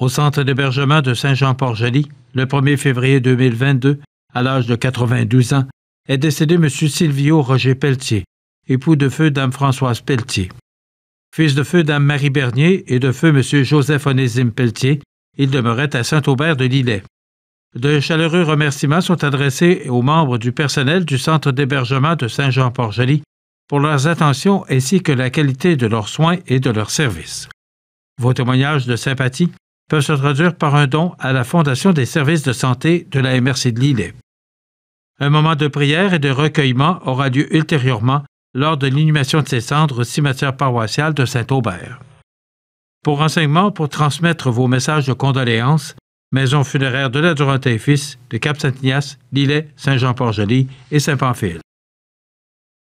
au centre d'hébergement de Saint-Jean-Port-Joli le 1er février 2022 à l'âge de 92 ans est décédé M. Silvio Roger Pelletier, époux de feu Dame Françoise Pelletier. Fils de feu Dame Marie Bernier et de feu M. Joseph Onésime Pelletier, il demeurait à Saint-Aubert de Lillet. De chaleureux remerciements sont adressés aux membres du personnel du centre d'hébergement de Saint-Jean-Port-Joli pour leurs attentions ainsi que la qualité de leurs soins et de leurs services. Vos témoignages de sympathie, peuvent se traduire par un don à la Fondation des services de santé de la MRC de Lillet. Un moment de prière et de recueillement aura lieu ultérieurement lors de l'inhumation de ses cendres au cimetière paroissial de Saint-Aubert. Pour renseignements, pour transmettre vos messages de condoléances, Maison funéraire de la et fils de Cap-Saint-Ignace, Lillet, Saint-Jean-Port-Joli et Saint-Pamphile.